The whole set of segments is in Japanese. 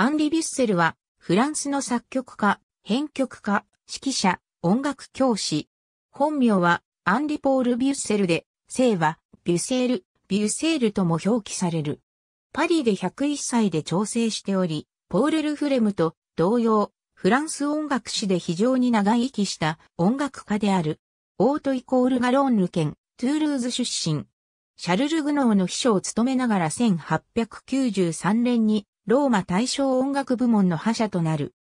アンリ・ビュッセルは、フランスの作曲家、編曲家、指揮者、音楽教師。本名は、アンリ・ポール・ビュッセルで、姓は、ビュセール、ビュセールとも表記される。パリで101歳で調整しており、ポール・ルフレムと同様、フランス音楽史で非常に長生きした音楽家である。オート・イコール・ガロンヌ県、トゥールーズ出身。シャルル・グノーの秘書を務めながら1893年にローマ大正音楽部門の覇者となる。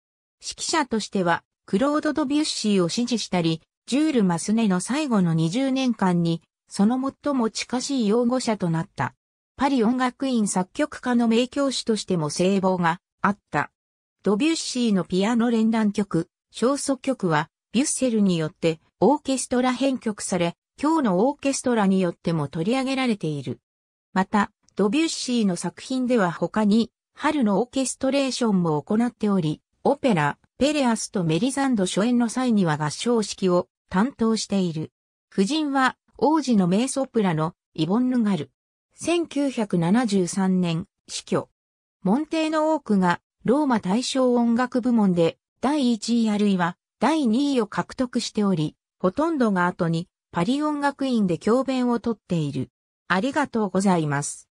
指揮者としては、クロード・ドビュッシーを支持したり、ジュール・マスネの最後の20年間に、その最も近しい擁護者となった。パリ音楽院作曲家の名教師としても聖望があった。ドビュッシーのピアノ連弾曲、小奏曲は、ビュッセルによってオーケストラ編曲され、今日のオーケストラによっても取り上げられている。また、ドビュッシーの作品では他に、春のオーケストレーションも行っており、オペラ、ペレアスとメリザンド初演の際には合唱式を担当している。夫人は王子の名ソプラのイボン・ヌガル。1973年、死去。門弟の多くがローマ大賞音楽部門で第1位あるいは第2位を獲得しており、ほとんどが後にパリ音楽院で教鞭をとっている。ありがとうございます。